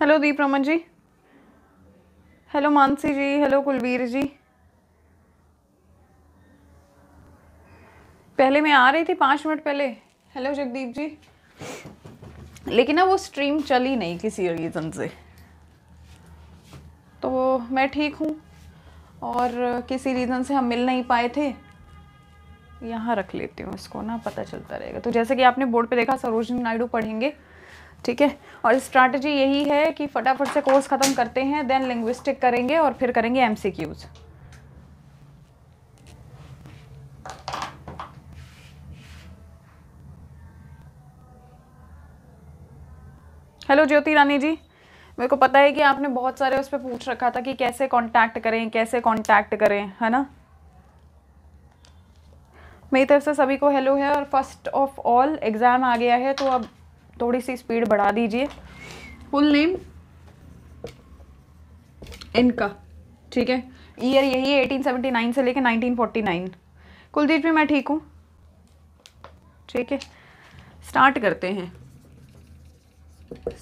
hello Deep Raman ji hello Mansi ji hello Kulveer ji पहले मैं आ रही थी पाँच मिनट पहले हेलो जगदीप जी लेकिन ना वो स्ट्रीम चली नहीं किसी रीज़न से तो मैं ठीक हूँ और किसी रीज़न से हम मिल नहीं पाए थे यहाँ रख लेती हूँ इसको ना पता चलता रहेगा तो जैसे कि आपने बोर्ड पे देखा सरोजनी नायडू पढ़ेंगे ठीक है और स्ट्रैटेजी यही है कि फटाफट से कोर्स ख़त्म करते हैं देन लिंग्विस्टिक करेंगे और फिर करेंगे M C Qs hello Jyoti Rani ji मेरे को पता है कि आपने बहुत सारे उस पर पूछ रखा था कि कैसे कांटेक्ट करें कैसे कांटेक्ट करें है ना मेरी तरफ से सभी को हेलो है और फर्स्ट ऑफ ऑल एग्ज़ाम आ गया है तो अब थोड़ी सी स्पीड बढ़ा दीजिए फुल नेम इनका ठीक है ईयर यही है 1879 से लेकर 1949 कुलदीप जी मैं ठीक हूँ ठीक है स्टार्ट करते हैं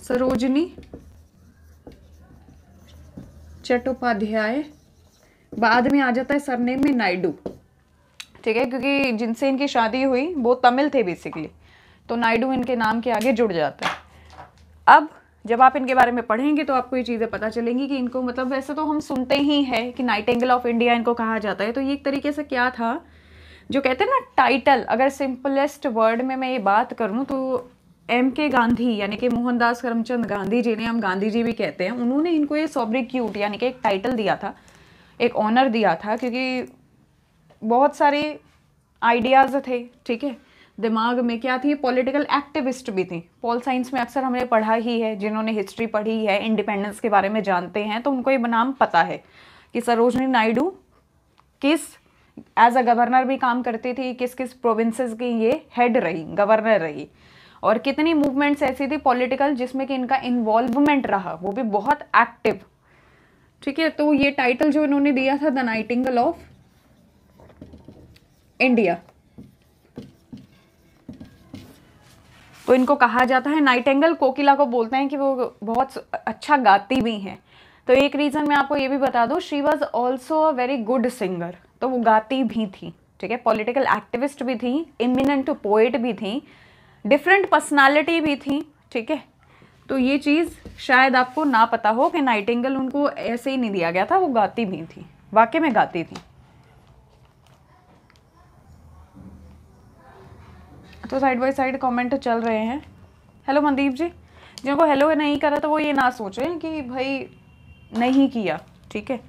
सरोजनी चट्टोपाध्याय बाद में आ जाता है सरनेम में नायडू ठीक है क्योंकि जिनसे इनकी शादी हुई वो तमिल थे बेसिकली तो नायडू इनके नाम के आगे जुड़ जाते हैं अब जब आप इनके बारे में पढ़ेंगे तो आपको ये चीज़ें पता चलेंगी कि इनको मतलब वैसे तो हम सुनते ही हैं कि नाइट एंगल ऑफ इंडिया इनको कहा जाता है तो ये एक तरीके से क्या था जो कहते हैं ना टाइटल अगर सिंपलेस्ट वर्ड में मैं ये बात करूँ तो एम के गांधी यानी कि मोहनदास करमचंद गांधी जी ने हम गांधी जी भी कहते हैं उन्होंने इनको ये सॉब्रिक्यूट यानी कि एक टाइटल दिया था एक ऑनर दिया था क्योंकि बहुत सारे आइडियाज़ थे ठीक है दिमाग में क्या थी पॉलिटिकल एक्टिविस्ट भी थी पॉल साइंस में अक्सर हमने पढ़ा ही है जिन्होंने हिस्ट्री पढ़ी है इंडिपेंडेंस के बारे में जानते हैं तो उनको ये नाम पता है कि सरोजनी नायडू किस एज अ गवर्नर भी काम करती थी किस किस प्रोविंसेस की ये हेड रही गवर्नर रही और कितनी मूवमेंट्स ऐसी थी पॉलिटिकल जिसमें कि इनका इन्वॉल्वमेंट रहा वो भी बहुत एक्टिव ठीक है तो ये टाइटल जो इन्होंने दिया था द नाइटिंगल ऑफ इंडिया तो इनको कहा जाता है नाइट एंगल कोकिला को बोलते हैं कि वो बहुत अच्छा गाती भी हैं तो एक रीज़न मैं आपको ये भी बता दूँ she was also a very good singer तो वो गाती भी थी ठीक है पॉलिटिकल एक्टिविस्ट भी थी इमिनेंट पोइट भी थी डिफरेंट पर्सनालिटी भी थी ठीक है तो ये चीज़ शायद आपको ना पता हो कि नाइटिंगल उनको ऐसे ही नहीं दिया गया था वो गाती भी थी वाकई में गाती थी तो साइड बाय साइड कमेंट चल रहे हैं हेलो मनदीप जी जिनको हेलो नहीं करा तो वो ये ना सोचें कि भाई नहीं किया ठीक है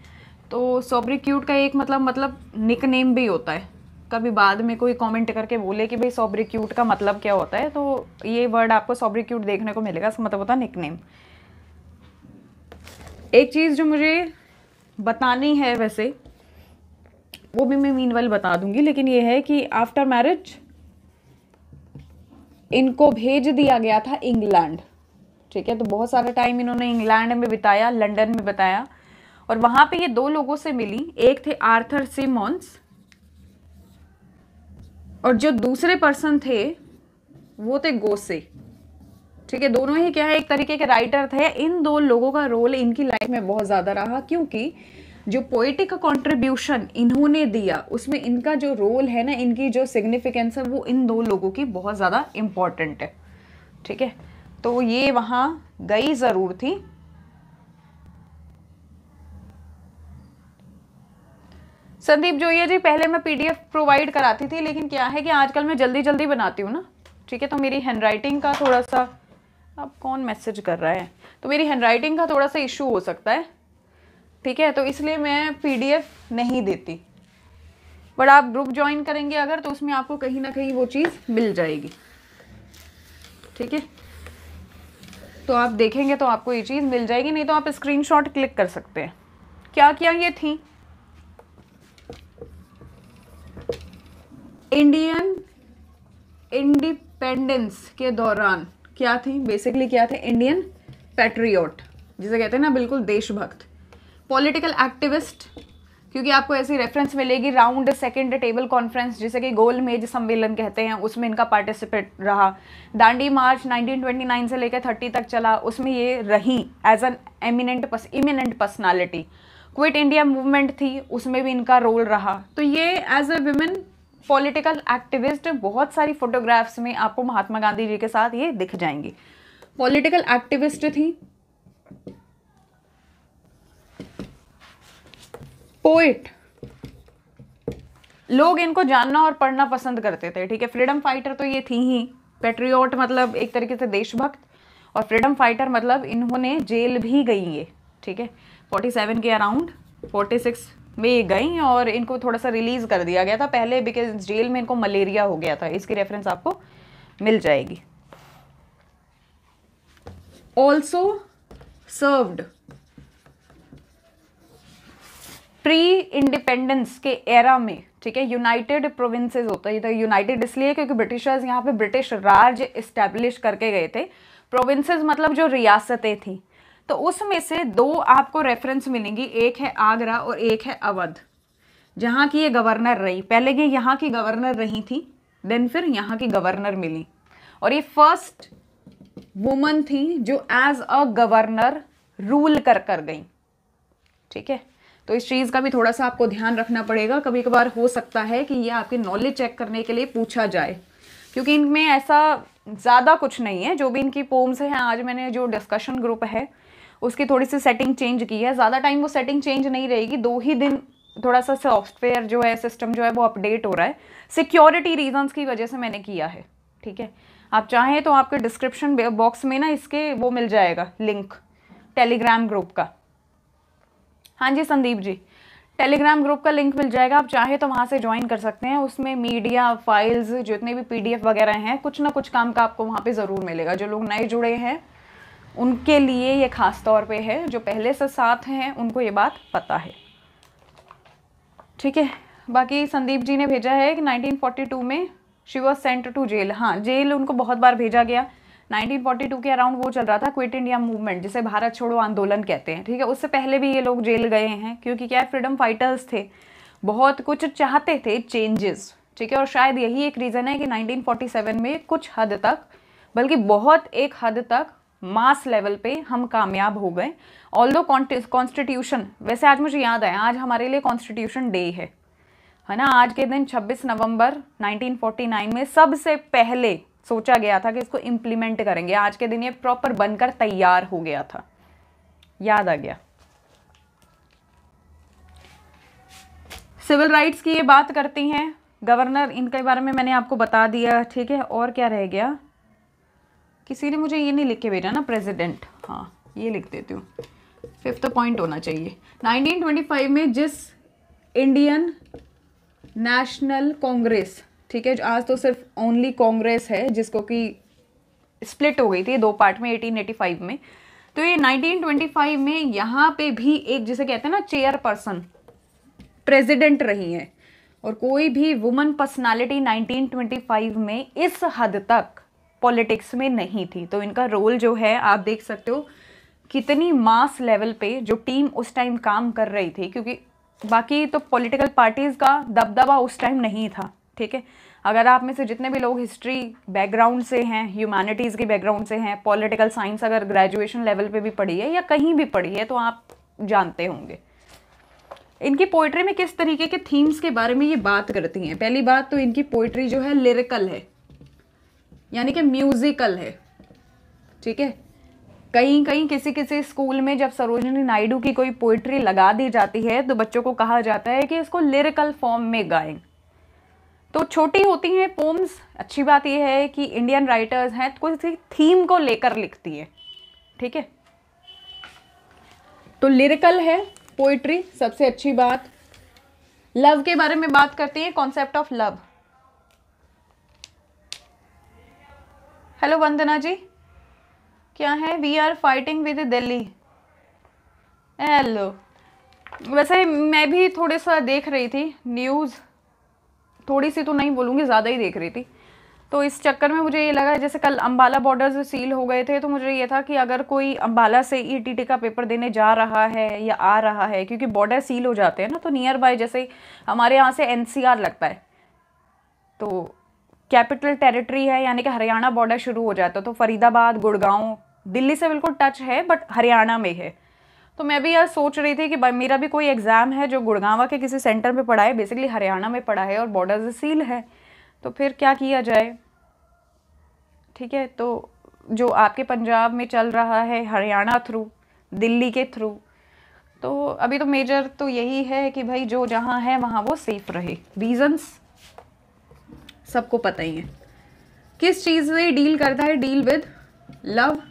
तो सॉब्रिक्यूट का एक मतलब मतलब निक नेम भी होता है कभी बाद में कोई कमेंट करके बोले कि भाई सॉब्रिक्यूट का मतलब क्या होता है तो ये वर्ड आपको सॉब्रिक्यूट देखने को मिलेगा इसका मतलब होता है निक नेम एक चीज़ जो मुझे बतानी है वैसे वो भी मैं मीन बता दूंगी लेकिन ये है कि आफ्टर मैरिज इनको भेज दिया गया था इंग्लैंड ठीक है तो बहुत सारा टाइम इन्होंने इंग्लैंड में बिताया लंदन में बिताया और वहां पे ये दो लोगों से मिली एक थे आर्थर सिमोन्स और जो दूसरे पर्सन थे वो थे गोसे ठीक है दोनों ही क्या है एक तरीके के राइटर थे इन दो लोगों का रोल इनकी लाइफ में बहुत ज़्यादा रहा क्योंकि जो पोइटिक कॉन्ट्रीब्यूशन इन्होंने दिया उसमें इनका जो रोल है ना इनकी जो सिग्निफिकेंस है वो इन दो लोगों की बहुत ज़्यादा इम्पॉर्टेंट है ठीक है तो ये वहाँ गई ज़रूर थी संदीप जो ये जी पहले मैं पीडीएफ प्रोवाइड कराती थी लेकिन क्या है कि आजकल मैं जल्दी जल्दी बनाती हूँ ना ठीक है तो मेरी हैंड राइटिंग का थोड़ा सा अब कौन मैसेज कर रहा है तो मेरी हैंड राइटिंग का थोड़ा सा इशू हो सकता है ठीक है तो इसलिए मैं पीडीएफ नहीं देती बट आप ग्रुप ज्वाइन करेंगे अगर तो उसमें आपको कहीं ना कहीं वो चीज़ मिल जाएगी ठीक है तो आप देखेंगे तो आपको ये चीज़ मिल जाएगी नहीं तो आप स्क्रीनशॉट क्लिक कर सकते हैं क्या क्या ये थी इंडियन इंडिपेंडेंस के दौरान क्या थी बेसिकली क्या थे इंडियन पेट्रियोट जिसे कहते हैं ना बिल्कुल देशभक्त पॉलिटिकल एक्टिविस्ट क्योंकि आपको ऐसी रेफरेंस मिलेगी राउंड सेकेंड टेबल कॉन्फ्रेंस जिसे कि गोल मेज सम्मेलन कहते हैं उसमें इनका पार्टिसिपेट रहा दांडी मार्च 1929 से लेकर 30 तक चला उसमें ये रही as an eminent eminent personality Quit India Movement थी उसमें भी इनका रोल रहा तो ये as a women political activist बहुत सारी फोटोग्राफ्स में आपको महात्मा गांधी जी के साथ ये दिख जाएंगी पॉलिटिकल एक्टिविस्ट थी पोइट लोग इनको जानना और पढ़ना पसंद करते थे ठीक है फ्रीडम फाइटर तो ये थी ही पेट्रियोट मतलब एक तरीके से देशभक्त और फ्रीडम फाइटर मतलब इन्होंने जेल भी गई ये ठीक है फोर्टी सेवन के अराउंड फोर्टी सिक्स में ये गई और इनको थोड़ा सा रिलीज़ कर दिया गया था पहले बिकॉज जेल में इनको मलेरिया हो गया था इसकी रेफरेंस आपको मिल जाएगी ऑल्सो सर्व्ड प्री इंडिपेंडेंस के एरा में ठीक है यूनाइटेड प्रोविंसेस होता है यूनाइटेड इसलिए क्योंकि ब्रिटिशर्स यहाँ पे ब्रिटिश राज इस्टेब्लिश करके गए थे प्रोविंसेस मतलब जो रियासतें थी तो उसमें से दो आपको रेफरेंस मिलेंगी एक है आगरा और एक है अवध जहाँ की ये गवर्नर रही पहले ये यहाँ की गवर्नर रही थी देन फिर यहाँ की गवर्नर मिली और ये फर्स्ट वुमन थी जो एज अ गवर्नर रूल कर कर गई ठीक है तो इस चीज़ का भी थोड़ा सा आपको ध्यान रखना पड़ेगा कभी कभार हो सकता है कि ये आपकी नॉलेज चेक करने के लिए पूछा जाए क्योंकि इनमें ऐसा ज़्यादा कुछ नहीं है जो भी इनकी पोम्स हैं आज मैंने जो डिस्कशन ग्रुप है उसकी थोड़ी सी सेटिंग चेंज की है ज़्यादा टाइम वो सेटिंग चेंज नहीं रहेगी दो ही दिन थोड़ा सा सॉफ्टवेयर जो है सिस्टम जो है वो अपडेट हो रहा है सिक्योरिटी रीजंस की वजह से मैंने किया है ठीक है आप चाहें तो आपके डिस्क्रिप्शन बॉक्स में ना इसके वो मिल जाएगा लिंक टेलीग्राम ग्रुप का हाँ जी संदीप जी टेलीग्राम ग्रुप का लिंक मिल जाएगा आप चाहे तो वहाँ से ज्वाइन कर सकते हैं उसमें मीडिया फाइल्स जितने भी पीडीएफ वगैरह हैं कुछ ना कुछ काम का आपको वहाँ पे ज़रूर मिलेगा जो लोग नए जुड़े हैं उनके लिए ये खास तौर पे है जो पहले से साथ हैं उनको ये बात पता है ठीक है बाकी संदीप जी ने भेजा है कि 1942 में शिव सेंट टू जेल हाँ जेल उनको बहुत बार भेजा गया 1942 के अराउंड वो चल रहा था क्विट इंडिया मूवमेंट जिसे भारत छोड़ो आंदोलन कहते हैं ठीक है उससे पहले भी ये लोग जेल गए हैं क्योंकि क्या फ्रीडम फाइटर्स थे बहुत कुछ चाहते थे चेंजेस ठीक है और शायद यही एक रीज़न है कि 1947 में कुछ हद तक बल्कि बहुत एक हद तक मास लेवल पे हम कामयाब हो गए ऑल दो कॉन्स्टिट्यूशन वैसे आज मुझे याद आया आज हमारे लिए कॉन्स्टिट्यूशन डे है है ना आज के दिन 26 नवंबर 1949 में सबसे पहले सोचा गया था कि इसको इम्प्लीमेंट करेंगे आज के दिन ये प्रॉपर बनकर तैयार हो गया था याद आ गया सिविल राइट्स की ये बात करती हैं गवर्नर इनके बारे में मैंने आपको बता दिया ठीक है और क्या रह गया किसी ने मुझे ये नहीं लिख के भेजा ना प्रेसिडेंट हाँ ये लिख देती हूँ फिफ्थ पॉइंट होना चाहिए 1925 में जिस इंडियन नेशनल कांग्रेस ठीक है आज तो सिर्फ ओनली कांग्रेस है जिसको कि स्प्लिट हो गई थी दो पार्ट में 1885 में तो ये 1925 में यहाँ पे भी एक जिसे कहते हैं ना चेयर पर्सन प्रेजिडेंट रही हैं और कोई भी वुमन पर्सनालिटी 1925 में इस हद तक पॉलिटिक्स में नहीं थी तो इनका रोल जो है आप देख सकते हो कितनी मास लेवल पे जो टीम उस टाइम काम कर रही थी क्योंकि बाकी तो पॉलिटिकल पार्टीज़ का दबदबा उस टाइम नहीं था ठीक है अगर आप में से जितने भी लोग हिस्ट्री बैकग्राउंड से हैं ह्यूमैनिटीज़ के बैकग्राउंड से हैं पॉलिटिकल साइंस अगर ग्रेजुएशन लेवल पे भी पढ़ी है या कहीं भी पढ़ी है तो आप जानते होंगे इनकी पोइट्री में किस तरीके के थीम्स के बारे में ये बात करती हैं पहली बात तो इनकी पोइट्री जो है लिरिकल है यानी कि म्यूज़िकल है ठीक है कहीं कहीं किसी किसी स्कूल में जब सरोजनी नायडू की कोई पोइट्री लगा दी जाती है तो बच्चों को कहा जाता है कि इसको लिरिकल फॉर्म में गाएं तो छोटी होती हैं पोम्स अच्छी बात यह है कि इंडियन राइटर्स हैं तो किसी थीम को लेकर लिखती है ठीक है तो लिरिकल है पोइट्री सबसे अच्छी बात लव के बारे में बात करते हैं concept of love hello Vandana ji क्या है we are fighting with Delhi hello वैसे मैं भी थोड़े सा देख रही थी न्यूज़ थोड़ी सी तो नहीं बोलूँगी ज़्यादा ही देख रही थी तो इस चक्कर में मुझे ये लगा जैसे कल अम्बाला बॉर्डर सील हो गए थे तो मुझे ये था कि अगर कोई अम्बाला से ई e का पेपर देने जा रहा है या आ रहा है क्योंकि बॉर्डर सील हो जाते हैं ना तो नियर बाय जैसे हमारे यहाँ से एन लगता है तो कैपिटल टेरिटरी है यानी कि हरियाणा बॉर्डर शुरू हो जाता है तो फरीदाबाद गुड़गांव दिल्ली से बिल्कुल टच है बट हरियाणा में है तो मैं भी यार सोच रही थी कि मेरा भी कोई एग्ज़ाम है जो गुड़गावा के किसी सेंटर में पढ़ा है बेसिकली हरियाणा में पढ़ा है और बॉर्डर सील है तो फिर क्या किया जाए ठीक है तो जो आपके पंजाब में चल रहा है हरियाणा थ्रू दिल्ली के थ्रू तो अभी तो मेजर तो यही है कि भाई जो जहाँ है वहाँ वो सेफ़ रहे रीज़न्स सबको पता ही है किस चीज़ से डील करता है deal with love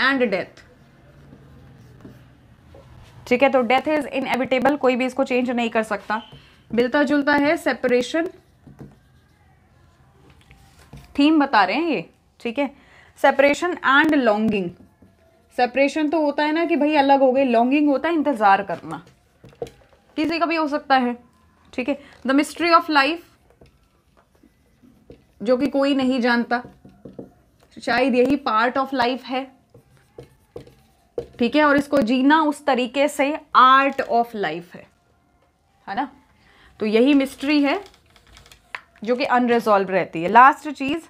and death ठीक है तो डेथ इज इनएविटेबल कोई भी इसको चेंज नहीं कर सकता मिलता जुलता है सेपरेशन थीम बता रहे हैं ये ठीक है सेपरेशन एंड लॉन्गिंग सेपरेशन तो होता है ना कि भाई अलग हो गए लॉन्गिंग होता है इंतज़ार करना किसी का भी हो सकता है ठीक है द मिस्ट्री ऑफ लाइफ जो कि कोई नहीं जानता शायद यही पार्ट ऑफ लाइफ है ठीक है और इसको जीना उस तरीके से आर्ट ऑफ लाइफ है है ना तो यही मिस्ट्री है जो कि अनरिजॉल्व रहती है लास्ट चीज़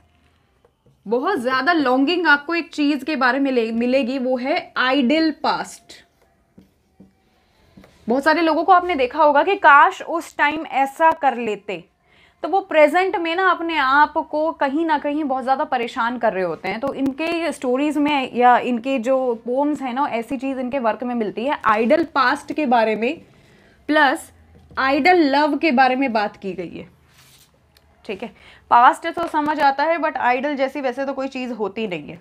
बहुत ज़्यादा लॉन्गिंग आपको एक चीज़ के बारे में मिलेगी वो है आइडियल पास्ट बहुत सारे लोगों को आपने देखा होगा कि काश उस टाइम ऐसा कर लेते तो वो प्रेजेंट में ना अपने आप को कहीं ना कहीं बहुत ज़्यादा परेशान कर रहे होते हैं तो इनके स्टोरीज़ में या इनके जो पोम्स हैं ना ऐसी चीज़ इनके वर्क में मिलती है आइडल पास्ट के बारे में प्लस आइडल लव के बारे में बात की गई है ठीक है पास्ट तो समझ आता है बट आइडल जैसी वैसे तो कोई चीज़ होती नहीं है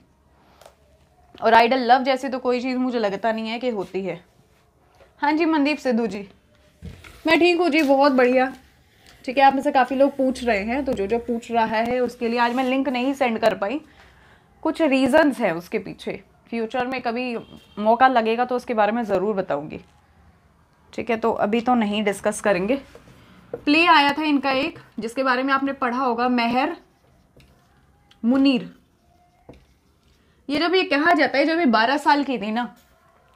और आइडल लव जैसी तो कोई चीज़ मुझे लगता नहीं है कि होती है हाँ जी मनदीप सिद्धू जी मैं ठीक हूँ जी बहुत बढ़िया ठीक है आप में से काफ़ी लोग पूछ रहे हैं तो जो जो पूछ रहा है उसके लिए आज मैं लिंक नहीं सेंड कर पाई कुछ रीजंस हैं उसके पीछे फ्यूचर में कभी मौका लगेगा तो उसके बारे में ज़रूर बताऊंगी ठीक है तो अभी तो नहीं डिस्कस करेंगे प्ले आया था इनका एक जिसके बारे में आपने पढ़ा होगा मेहर मुनीर ये जब ये कहा जाता है जब ये बारह साल की थी ना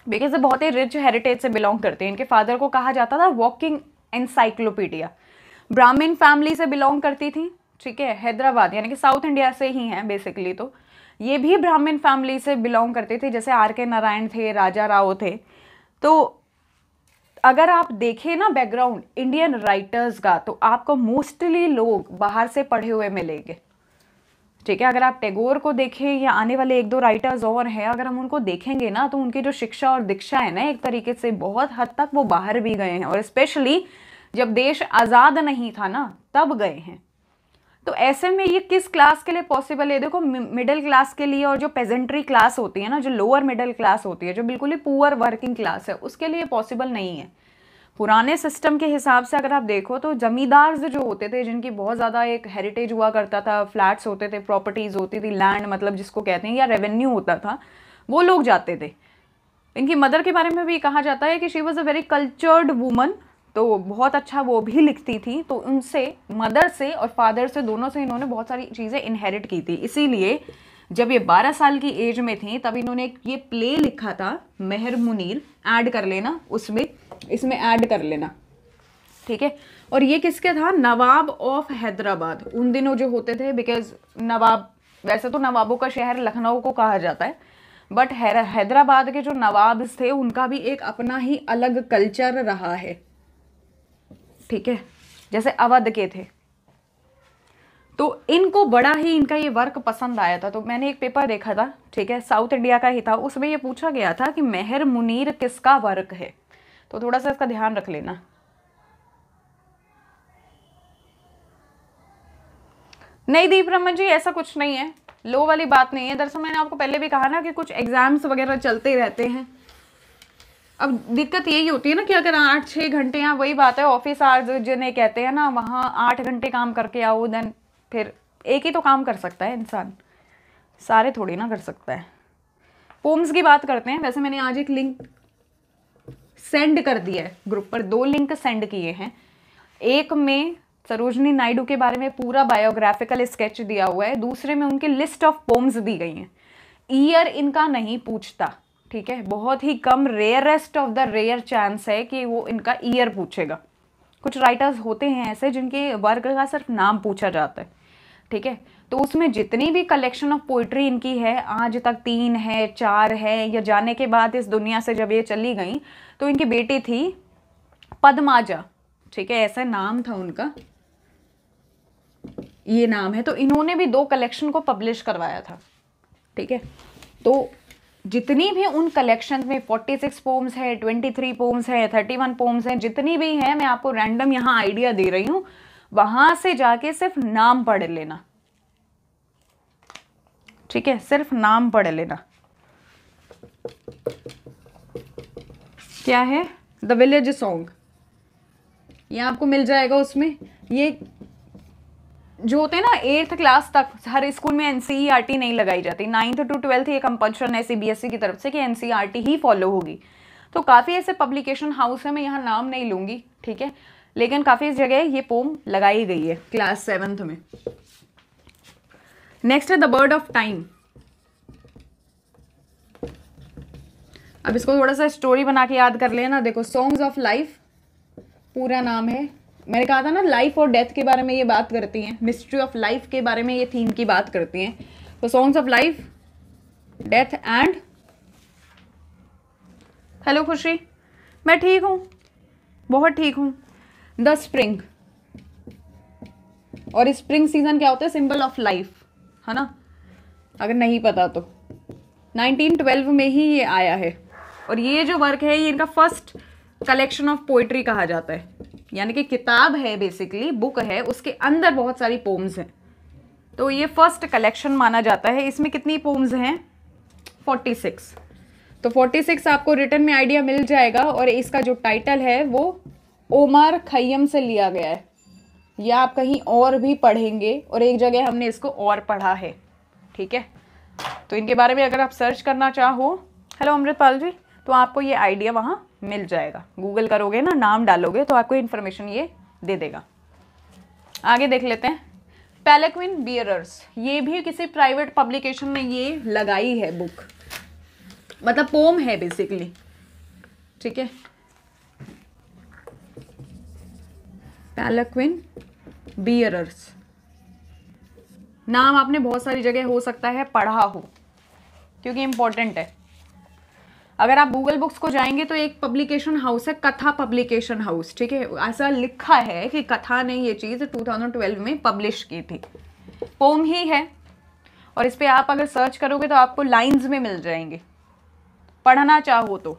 बिकॉज ये बहुत ही रिच हेरिटेज से बिलोंग करते हैं इनके फादर को कहा जाता था वॉकिंग एनसाइक्लोपीडिया ब्राह्मण फैमिली से बिलोंग करती थी ठीक है हैदराबाद यानी कि साउथ इंडिया से ही हैं बेसिकली तो ये भी ब्राह्मण फैमिली से बिलोंग करते थे जैसे आर के नारायण थे राजा राव थे तो अगर आप देखें ना बैकग्राउंड इंडियन राइटर्स का तो आपको मोस्टली लोग बाहर से पढ़े हुए मिलेंगे ठीक है अगर आप टैगोर को देखें या आने वाले एक दो राइटर्स और हैं अगर हम उनको देखेंगे ना तो उनकी जो शिक्षा और दीक्षा है ना एक तरीके से बहुत हद तक वो बाहर भी गए हैं और स्पेशली जब देश आज़ाद नहीं था ना तब गए हैं तो ऐसे में ये किस क्लास के लिए पॉसिबल है देखो मिडिल क्लास के लिए और जो पेजेंट्री क्लास होती है ना जो लोअर मिडिल क्लास होती है जो बिल्कुल ही पुअर वर्किंग क्लास है उसके लिए पॉसिबल नहीं है पुराने सिस्टम के हिसाब से अगर आप देखो तो जमींदार जो होते थे जिनकी बहुत ज़्यादा एक हेरिटेज हुआ करता था फ्लैट्स होते थे प्रॉपर्टीज़ होती थी लैंड मतलब जिसको कहते हैं या रेवेन्यू होता था वो लोग जाते थे इनकी मदर के बारे में भी कहा जाता है कि she was a very cultured woman तो बहुत अच्छा वो भी लिखती थी तो उनसे मदर से और फादर से दोनों से इन्होंने बहुत सारी चीज़ें इनहेरिट की थी इसीलिए जब ये 12 साल की एज में थी तब इन्होंने ये प्ले लिखा था मेहर मुनीर ऐड कर लेना उसमें इसमें ऐड कर लेना ठीक है और ये किसके था नवाब ऑफ हैदराबाद उन दिनों जो होते थे बिकॉज नवाब वैसे तो नवाबों का शहर लखनऊ को कहा जाता है बट हैदराबाद के जो नवाब थे उनका भी एक अपना ही अलग कल्चर रहा है ठीक है जैसे अवध के थे तो इनको बड़ा ही इनका ये वर्क पसंद आया था तो मैंने एक पेपर देखा था ठीक है साउथ इंडिया का ही था उसमें ये पूछा गया था कि मेहर मुनीर किसका वर्क है तो थोड़ा सा इसका ध्यान रख लेना नहीं दीप रमन जी ऐसा कुछ नहीं है लो वाली बात नहीं है दरअसल मैंने आपको पहले भी कहा ना कि कुछ एग्जाम्स वगैरह चलते रहते हैं अब दिक्कत यही होती है ना कि अगर आठ छः घंटे यहाँ वही बात है ऑफिस आर जिन्हें कहते हैं ना वहाँ आठ घंटे काम करके आओ देन फिर एक ही तो काम कर सकता है इंसान सारे थोड़ी ना कर सकता है पोम्स की बात करते हैं वैसे मैंने आज एक लिंक सेंड कर दिया है ग्रुप पर दो लिंक सेंड किए हैं एक में सरोजनी नायडू के बारे में पूरा बायोग्राफिकल स्केच दिया हुआ है दूसरे में उनकी लिस्ट ऑफ पोम्स दी गई हैं ईयर इनका नहीं पूछता ठीक है बहुत ही कम rarest of the rare chance है कि वो इनका ईयर पूछेगा कुछ राइटर्स होते हैं ऐसे जिनके वर्ग का सिर्फ नाम पूछा जाता है ठीक है तो उसमें जितनी भी कलेक्शन ऑफ पोइट्री इनकी है आज तक तीन है चार है या जाने के बाद इस दुनिया से जब ये चली गई तो इनकी बेटी थी पदमाजा ठीक है ऐसा नाम था उनका ये नाम है तो इन्होंने भी दो कलेक्शन को पब्लिश करवाया था ठीक है तो जितनी भी उन कलेक्शन में 46 पोम्स है 23 पोम्स है 31 पोम्स हैं जितनी भी हैं मैं आपको रैंडम यहाँ आइडिया दे रही हूँ वहां से जाके सिर्फ नाम पढ़ लेना ठीक है सिर्फ नाम पढ़ लेना क्या है द विलेज सॉन्ग ये आपको मिल जाएगा उसमें ये जो होते हैं ना एट्थ क्लास तक हर स्कूल में एन e नहीं लगाई जाती नाइन्थ टू ट्वेल्थ ये कंपल्सन है सी e की तरफ से कि एन e ही फॉलो होगी तो काफ़ी ऐसे पब्लिकेशन हाउस है मैं यहाँ नाम नहीं लूँगी ठीक है लेकिन काफ़ी जगह ये पोम लगाई गई है क्लास सेवन्थ में नेक्स्ट है द बर्ड ऑफ टाइम अब इसको थोड़ा सा स्टोरी बना के याद कर लेना देखो सॉन्ग्स ऑफ लाइफ पूरा नाम है मैंने कहा था ना लाइफ और डेथ के बारे में ये बात करती हैं मिस्ट्री ऑफ लाइफ के बारे में ये थीम की बात करती हैं तो songs of life death and hello Khushi मैं ठीक हूँ बहुत ठीक हूँ द स्प्रिंग और स्प्रिंग सीजन क्या होता है सिंबल ऑफ लाइफ है ना अगर नहीं पता तो 1912 में ही ये आया है और ये जो वर्क है ये इनका फर्स्ट कलेक्शन ऑफ पोइट्री कहा जाता है यानी कि किताब है बेसिकली बुक है उसके अंदर बहुत सारी पोम्स हैं तो ये फर्स्ट कलेक्शन माना जाता है इसमें कितनी पोम्स हैं फोर्टी सिक्स तो फोर्टी सिक्स आपको रिटर्न में आइडिया मिल जाएगा और इसका जो टाइटल है वो ओमर खयम से लिया गया है या आप कहीं और भी पढ़ेंगे और एक जगह हमने इसको और पढ़ा है ठीक है तो इनके बारे में अगर आप सर्च करना चाहो हेलो अमृतपाल जी तो आपको ये आइडिया वहाँ मिल जाएगा गूगल करोगे ना नाम डालोगे तो आपको इन्फॉर्मेशन ये दे देगा आगे देख लेते हैं पैलेक्विन बियरर्स ये भी किसी प्राइवेट पब्लिकेशन ने ये लगाई है बुक मतलब पोम है बेसिकली ठीक है पैलेक्विन बियरर्स नाम आपने बहुत सारी जगह हो सकता है पढ़ा हो क्योंकि इंपॉर्टेंट है अगर आप गूगल बुक्स को जाएंगे तो एक पब्लिकेशन हाउस है कथा पब्लिकेशन हाउस ठीक है ऐसा लिखा है कि कथा ने ये चीज़ 2012 में पब्लिश की थी पोम ही है और इस पर आप अगर सर्च करोगे तो आपको लाइंस में मिल जाएंगे पढ़ना चाहो तो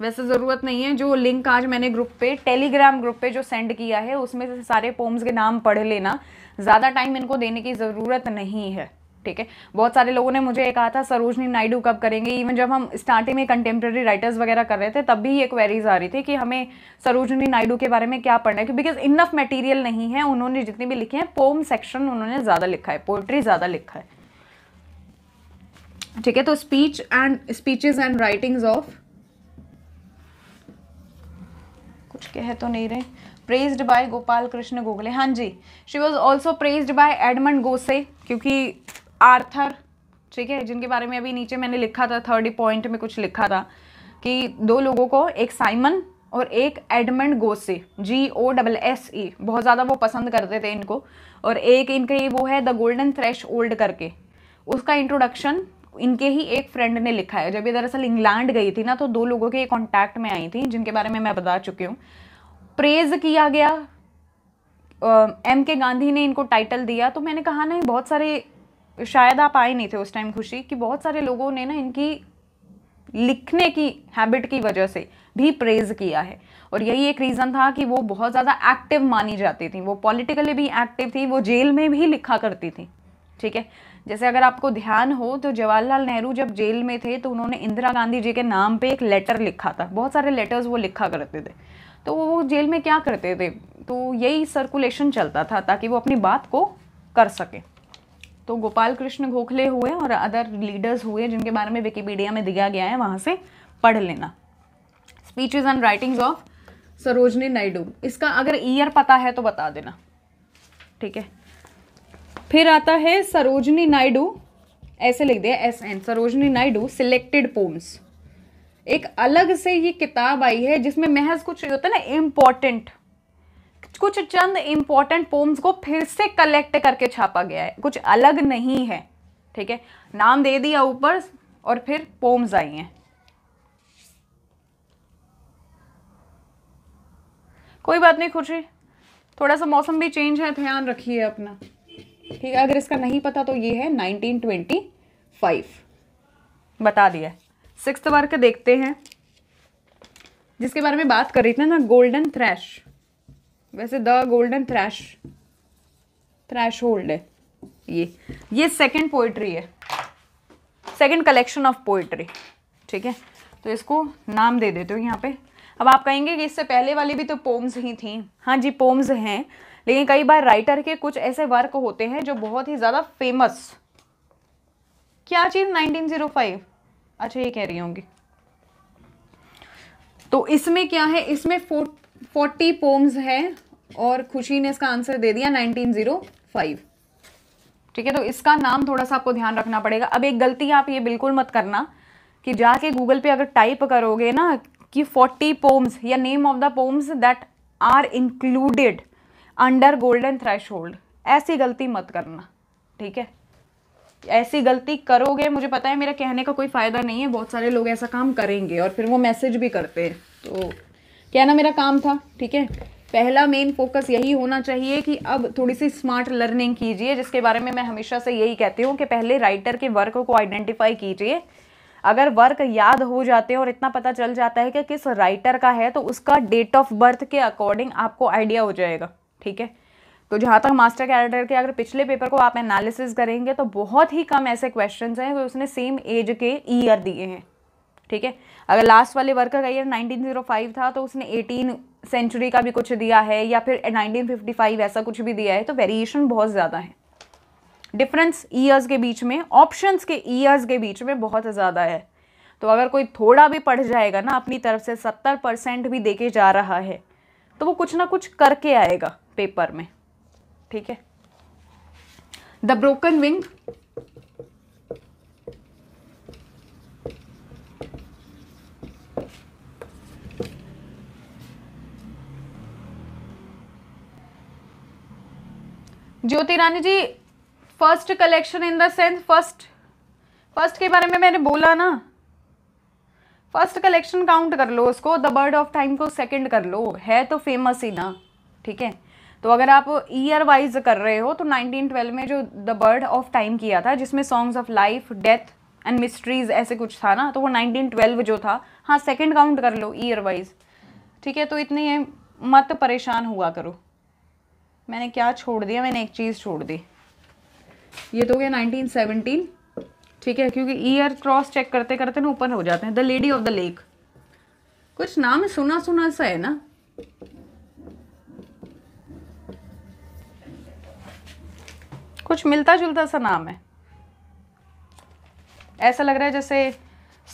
वैसे ज़रूरत नहीं है जो लिंक आज मैंने ग्रुप पे टेलीग्राम ग्रुप पे जो सेंड किया है उसमें से सारे पोम्स के नाम पढ़ लेना ज़्यादा टाइम इनको देने की ज़रूरत नहीं है ठीक है बहुत सारे लोगों ने मुझे कहा था सरोजनी नायडू कब करेंगे इवन जब हम स्टार्टिंग में कंटेम्प्रेरी राइटर्स वगैरह कर रहे थे तब भी ये क्वेरीज आ रही थी कि हमें सरोजनी नायडू के बारे में क्या पढ़ना है बिकॉज इनफ मटीरियल नहीं है उन्होंने जितने भी लिखे हैं पोम सेक्शन उन्होंने ज़्यादा लिखा है पोइट्री ज़्यादा लिखा है ठीक है तो speech and speeches and writings of कुछ कह तो नहीं रहे प्रेज्ड बाय गोपाल कृष्ण गोगले हाँ जी she was also praised by Edmund Gosse क्योंकि आर्थर ठीक है जिनके बारे में अभी नीचे मैंने लिखा था थर्ड पॉइंट में कुछ लिखा था कि दो लोगों को एक साइमन और एक एडमंड गोसे जी ओ डबल एस ई बहुत ज़्यादा वो पसंद करते थे इनको और एक इनके वो है द गोल्डन थ्रेश ओल्ड करके उसका इंट्रोडक्शन इनके ही एक फ्रेंड ने लिखा है जब ये दरअसल इंग्लैंड गई थी ना तो दो लोगों के कॉन्टैक्ट में आई थी जिनके बारे में मैं बता चुकी हूँ प्रेज किया गया एम के गांधी ने इनको टाइटल दिया तो मैंने कहा ना बहुत सारे शायद आप आए नहीं थे उस टाइम खुशी कि बहुत सारे लोगों ने ना इनकी लिखने की हैबिट की वजह से भी प्रेज किया है और यही एक रीज़न था कि वो बहुत ज़्यादा एक्टिव मानी जाती थी वो पॉलिटिकली भी एक्टिव थी वो जेल में भी लिखा करती थी ठीक है जैसे अगर आपको ध्यान हो तो जवाहरलाल नेहरू जब जेल में थे तो उन्होंने इंदिरा गांधी जी के नाम पे एक लेटर लिखा था बहुत सारे लेटर्स वो लिखा करते थे तो वो जेल में क्या करते थे तो यही सर्कुलेशन चलता था ताकि वो अपनी बात को कर सकें तो गोपाल कृष्ण गोखले हुए और अदर लीडर्स हुए जिनके बारे में विकीपीडिया में दिया गया है वहाँ से पढ़ लेना speeches and writings of Sarojini Naidu इसका अगर ईयर पता है तो बता देना ठीक है फिर आता है सरोजनी नायडू ऐसे लिख दिया S N Sarojini Naidu selected poems एक अलग से ये किताब आई है जिसमें महज कुछ होता है ना इम्पॉर्टेंट कुछ चंद इंपॉर्टेंट पोम्स को फिर से कलेक्ट करके छापा गया है कुछ अलग नहीं है ठीक है नाम दे दिया ऊपर और फिर पोम्स आई हैं कोई बात नहीं खुशी थोड़ा सा मौसम भी चेंज है ध्यान रखिए अपना ठीक है अगर इसका नहीं पता तो ये है 1925 बता दिया सिक्स वर्क देखते हैं जिसके बारे में बात कर रही थी ना गोल्डन थ्रैश वैसे the Golden Threshold Threshold है ये ये सेकंड पोइट्री है सेकंड कलेक्शन ऑफ पोइट्री ठीक है तो इसको नाम दे देते हो यहाँ पे अब आप कहेंगे कि इससे पहले वाली भी तो पोम्स ही थी हाँ जी पोम्स हैं लेकिन कई बार राइटर के कुछ ऐसे वर्क होते हैं जो बहुत ही ज़्यादा फेमस क्या चीज़ 1905 अच्छा ये कह रही होंगी तो इसमें क्या है इसमें फोर्थ फोर्टी पोम्स हैं और खुशी ने इसका आंसर दे दिया नाइनटीन जीरो फाइव ठीक है तो इसका नाम थोड़ा सा आपको ध्यान रखना पड़ेगा अब एक गलती आप ये बिल्कुल मत करना कि जाके गूगल पे अगर टाइप करोगे ना कि फोर्टी पोम्स या name of the poems that are included under Golden Threshold ऐसी गलती मत करना ठीक है ऐसी गलती करोगे मुझे पता है मेरा कहने का कोई फ़ायदा नहीं है बहुत सारे लोग ऐसा काम करेंगे और फिर वो मैसेज भी करते हैं तो कहना मेरा काम था ठीक है पहला मेन फोकस यही होना चाहिए कि अब थोड़ी सी स्मार्ट लर्निंग कीजिए जिसके बारे में मैं हमेशा से यही कहती हूँ कि पहले राइटर के वर्क को आइडेंटिफाई कीजिए अगर वर्क याद हो जाते हैं और इतना पता चल जाता है कि किस राइटर का है तो उसका डेट ऑफ बर्थ के अकॉर्डिंग आपको आइडिया हो जाएगा ठीक है तो जहाँ तक मास्टर कैरेक्टर के अगर पिछले पेपर को आप एनालिसिस करेंगे तो बहुत ही कम ऐसे क्वेश्चन हैं जो उसने सेम एज के ईयर दिए हैं ठीक है अगर लास्ट वाले वर्क का ईयर 1905 था तो उसने 18 सेंचुरी का भी कुछ दिया है या फिर 1955 ऐसा कुछ भी दिया है तो वेरिएशन बहुत ज़्यादा है डिफरेंस ईयर्स के बीच में ऑप्शंस के ईयर्स के बीच में बहुत ज़्यादा है तो अगर कोई थोड़ा भी पढ़ जाएगा ना अपनी तरफ से सत्तर भी देके जा रहा है तो वो कुछ ना कुछ करके आएगा पेपर में ठीक है the Broken Wing Jyoti Rani ji first collection in the sense first first के बारे में मैंने बोला ना फर्स्ट कलेक्शन काउंट कर लो उसको द बर्ड ऑफ टाइम को सेकंड कर लो है तो फेमस ही ना ठीक है तो अगर आप ईयर वाइज कर रहे हो तो 1912 में जो द बर्ड ऑफ टाइम किया था जिसमें songs of life death and mysteries ऐसे कुछ था ना तो वो 1912 जो था हाँ सेकंड काउंट कर लो ईयर वाइज ठीक है तो इतनी मत परेशान हुआ करो मैंने क्या छोड़ दिया मैंने एक चीज़ छोड़ दी ये तो गया 1917 ठीक है क्योंकि ईयर क्रॉस चेक करते करते ना ऊपर हो जाते हैं the lady of the lake कुछ नाम सुना सुना सा है ना कुछ मिलता जुलता सा नाम है ऐसा लग रहा है जैसे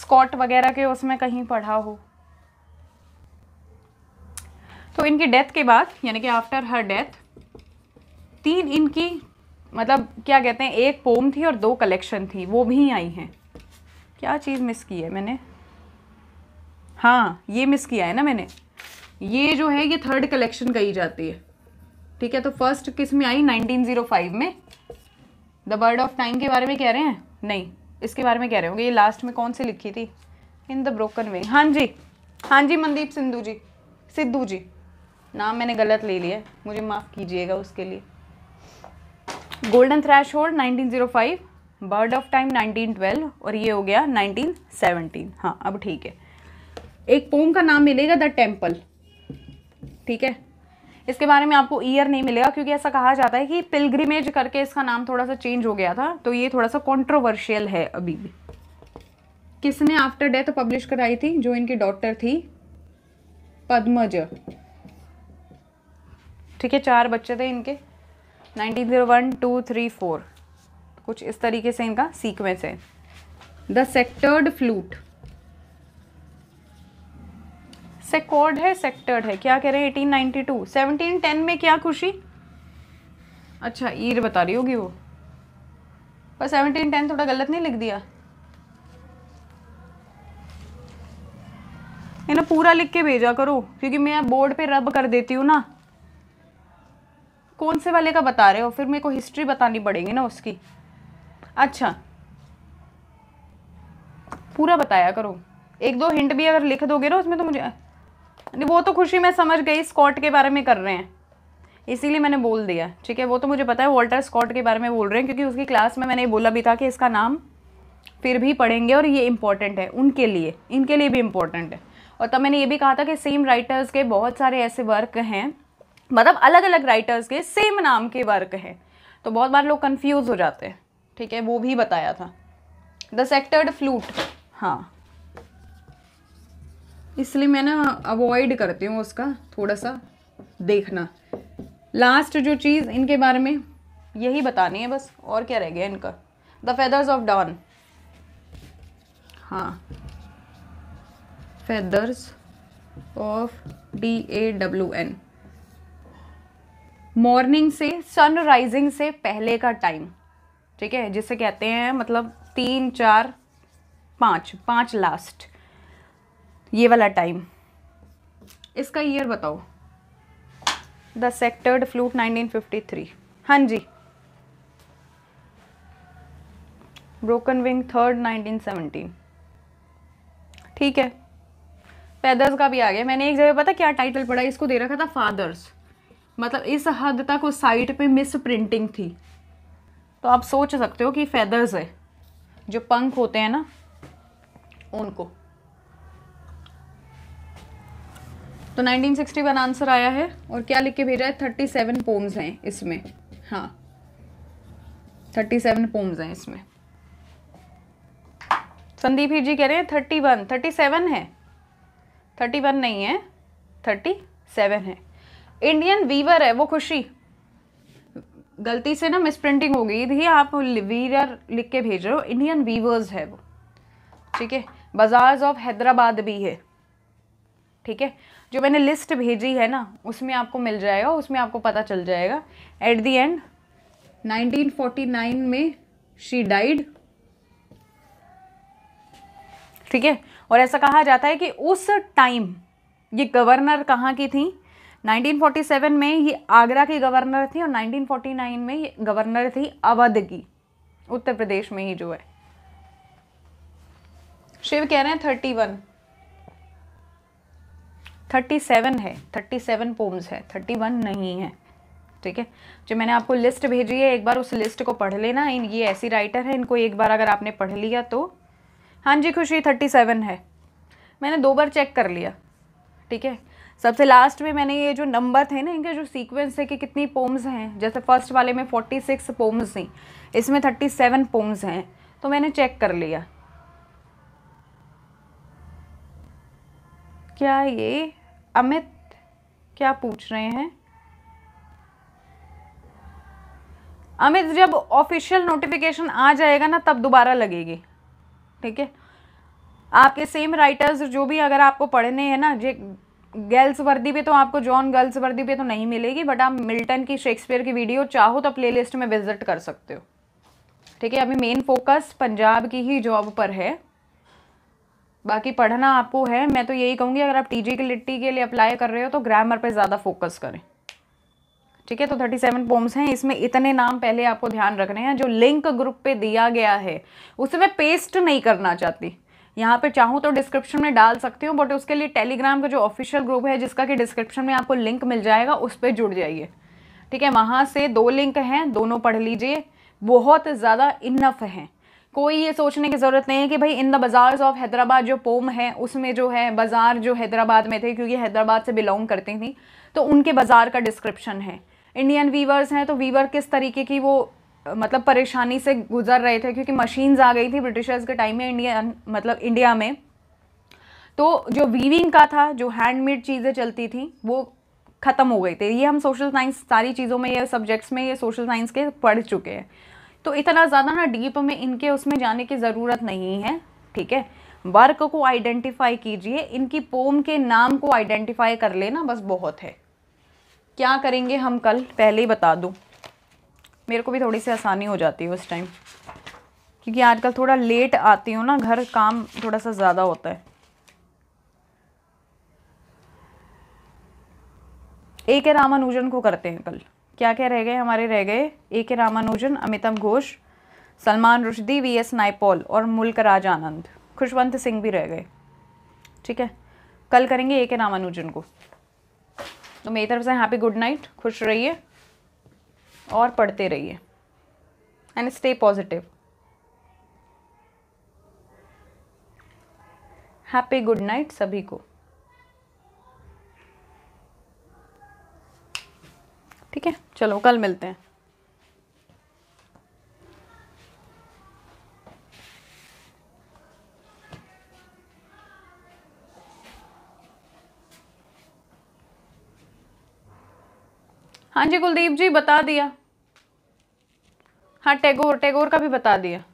स्कॉट वगैरह के उसमें कहीं पढ़ा हो तो इनकी डेथ के बाद यानी कि आफ्टर हर डेथ तीन इनकी मतलब क्या कहते हैं एक पोम थी और दो कलेक्शन थी वो भी आई हैं क्या चीज़ मिस की है मैंने हाँ ये मिस किया है ना मैंने ये जो है ये थर्ड कलेक्शन कही जाती है ठीक है तो फर्स्ट किस में आई 1905 में द बर्ड ऑफ टाइम के बारे में कह रहे हैं नहीं इसके बारे में कह रहे होंगे ये लास्ट में कौन सी लिखी थी इन द ब्रोकन वे हाँ जी हाँ जी मनदीप सिंधु जी सिद्धू जी नाम मैंने गलत ले लिया मुझे माफ़ कीजिएगा उसके लिए Golden Threshold nineteen Bird of Time 1912 और ये हो गया 1917 हाँ अब ठीक है एक पोम का नाम मिलेगा द टेम्पल ठीक है इसके बारे में आपको ईयर नहीं मिलेगा क्योंकि ऐसा कहा जाता है कि पिलग्रिमेज करके इसका नाम थोड़ा सा चेंज हो गया था तो ये थोड़ा सा कॉन्ट्रोवर्शियल है अभी भी किसने आफ्टर डेथ पब्लिश कराई थी जो इनकी डॉक्टर थी पद्मज ठीक है चार बच्चे थे इनके nineteen zero one two three four कुछ इस तरीके से इनका सीक्वेंस है द सेक्टर्ड फ्लूट सेकॉर्ड है सेक्टर्ड है क्या कह रहे हैं eighteen ninety two seventeen ten में क्या खुशी अच्छा ईर बता रही होगी वो पर सेवनटीन टेन थोड़ा गलत नहीं लिख दिया इन्हें ना पूरा लिख के भेजा करो क्योंकि मैं बोर्ड पे रब कर देती हूँ ना कौन से वाले का बता रहे हो फिर मेरे को हिस्ट्री बतानी पड़ेगी ना उसकी अच्छा पूरा बताया करो एक दो हिंट भी अगर लिख दोगे ना उसमें तो मुझे नहीं वो तो खुशी मैं समझ गई स्कॉट के बारे में कर रहे हैं इसीलिए मैंने बोल दिया ठीक है वो तो मुझे पता है वॉल्टर स्कॉट के बारे में बोल रहे हैं क्योंकि उसकी क्लास में मैंने ये बोला भी था कि इसका नाम फिर भी पढ़ेंगे और ये इम्पॉर्टेंट है उनके लिए इनके लिए भी इम्पॉर्टेंट है और तब मैंने ये भी कहा था कि सेम राइटर्स के बहुत सारे ऐसे वर्क हैं मतलब अलग अलग राइटर्स के सेम नाम के वर्क हैं तो बहुत बार लोग कंफ्यूज हो जाते हैं ठीक है वो भी बताया था द सेक्टर्ड फ्लूट हाँ इसलिए मैं ना अवॉइड करती हूँ उसका थोड़ा सा देखना लास्ट जो चीज़ इनके बारे में यही बतानी है बस और क्या रह गया इनका द फेदर्स ऑफ डॉन हाँ feathers of D A W N morning से सन राइजिंग से पहले का टाइम ठीक है जिसे कहते हैं मतलब तीन चार पाँच पाँच लास्ट ये वाला टाइम इसका ईयर बताओ द सेक्टर्ड फ्लूट 1953 हाँ जी ब्रोकन विंग थर्ड 1917 ठीक है पैदर्स का भी आ गया मैंने एक जगह पता क्या टाइटल पढ़ा इसको दे रखा था फादर्स मतलब इस हद तक उस साइट पे मिस प्रिंटिंग थी तो आप सोच सकते हो कि फेदर्स है जो पंख होते हैं ना उनको तो 1961 वन आंसर आया है और क्या लिख के भेजा है 37 पोम्स हैं इसमें हाँ 37 पोम्स हैं इसमें संदीप ही जी कह रहे हैं 31 37 है 31 नहीं है 37 है इंडियन वीवर है वो खुशी गलती से ना मिसप्रिंटिंग हो गई थी आप वीवर लिख के भेज रहे हो इंडियन वीवर्स है वो ठीक है बाजार्स ऑफ हैदराबाद भी है ठीक है जो मैंने लिस्ट भेजी है ना उसमें आपको मिल जाएगा उसमें आपको पता चल जाएगा एट दी एंड 1949 में शी डाइड ठीक है और ऐसा कहा जाता है कि उस टाइम ये गवर्नर कहाँ की थी 1947 में ये आगरा की गवर्नर थी और 1949 में ये गवर्नर थी अवध की उत्तर प्रदेश में ही जो है शिव कह रहे हैं थर्टी वन थर्टी सेवन है थर्टी सेवन पोम्स है थर्टी वन नहीं है ठीक है जो मैंने आपको लिस्ट भेजी है एक बार उस लिस्ट को पढ़ लेना इन ये ऐसी राइटर है इनको एक बार अगर आपने पढ़ लिया तो हाँ जी खुशी थर्टी सेवन है मैंने दो बार चेक कर लिया ठीक है सबसे लास्ट में मैंने ये जो नंबर थे ना इनके जो सीक्वेंस है कि कितनी पोम्स हैं जैसे फर्स्ट वाले में फोर्टी सिक्स पोम्स थी इसमें थर्टी सेवन पोम्स हैं तो मैंने चेक कर लिया क्या ये अमित क्या पूछ रहे हैं अमित जब ऑफिशियल नोटिफिकेशन आ जाएगा ना तब दोबारा लगेगी ठीक है आपके सेम राइटर्स जो भी अगर आपको पढ़ने हैं ना जे गर्ल्स वर्दी पे तो आपको जॉन गर्ल्स वर्दी पे तो नहीं मिलेगी बट आप मिल्टन की शेक्सपियर की वीडियो चाहो तो प्लेलिस्ट में विजिट कर सकते हो ठीक है अभी मेन फोकस पंजाब की ही जॉब पर है बाकी पढ़ना आपको है मैं तो यही कहूँगी अगर आप टी जी की लिट्टी के लिए अप्लाई कर रहे हो तो ग्रामर पर ज़्यादा फोकस करें ठीक है तो थर्टी सेवन पोम्स हैं इसमें इतने नाम पहले आपको ध्यान रखने हैं जो लिंक ग्रुप पे दिया गया है उसे मैं पेस्ट नहीं करना चाहती यहाँ पे चाहूँ तो डिस्क्रिप्शन में डाल सकती हूँ बट उसके लिए टेलीग्राम का जो ऑफिशियल ग्रुप है जिसका कि डिस्क्रिप्शन में आपको लिंक मिल जाएगा उस पर जुड़ जाइए ठीक है वहाँ से दो लिंक हैं दोनों पढ़ लीजिए बहुत ज़्यादा इनफ हैं कोई ये सोचने की ज़रूरत नहीं है कि भाई in the bazaars of Hyderabad जो पोम है उसमें जो है बाज़ार जो हैदराबाद में थे क्योंकि हैदराबाद से बिलोंग करती थी तो उनके बाज़ार का डिस्क्रिप्शन है इंडियन वीवर्स हैं तो वीवर किस तरीके की वो मतलब परेशानी से गुजर रहे थे क्योंकि मशीन्स आ गई थी ब्रिटिशर्स के टाइम में इंडिया मतलब इंडिया में तो जो वीविंग का था जो हैंडमेड चीज़ें चलती थी वो ख़त्म हो गई थी ये हम सोशल साइंस सारी चीज़ों में ये सब्जेक्ट्स में ये सोशल साइंस के पढ़ चुके हैं तो इतना ज़्यादा ना डीप में इनके उसमें जाने की ज़रूरत नहीं है ठीक है वर्क को आइडेंटिफाई कीजिए इनकी पोम के नाम को आइडेंटिफाई कर लेना बस बहुत है क्या करेंगे हम कल पहले ही बता दूँ मेरे को भी थोड़ी सी आसानी हो जाती है उस टाइम क्योंकि आजकल थोड़ा लेट आती हूँ ना घर काम थोड़ा सा ज़्यादा होता है ए के रामानुजन को करते हैं कल क्या क्या रह गए हमारे रह गए A K Ramanujan Amitav Ghosh Salman Rushdie V S Naipaul और मुल्क राज आनंद खुशवंत सिंह भी रह गए ठीक है कल करेंगे ए के रामानुजन को तो मेरी तरफ से हैप्पी गुड नाइट खुश रहिए और पढ़ते रहिए and stay positive happy good night सभी को ठीक है चलो कल मिलते हैं हाँ जी कुलदीप जी बता दिया हाँ टैगोर टैगोर का भी बता दिया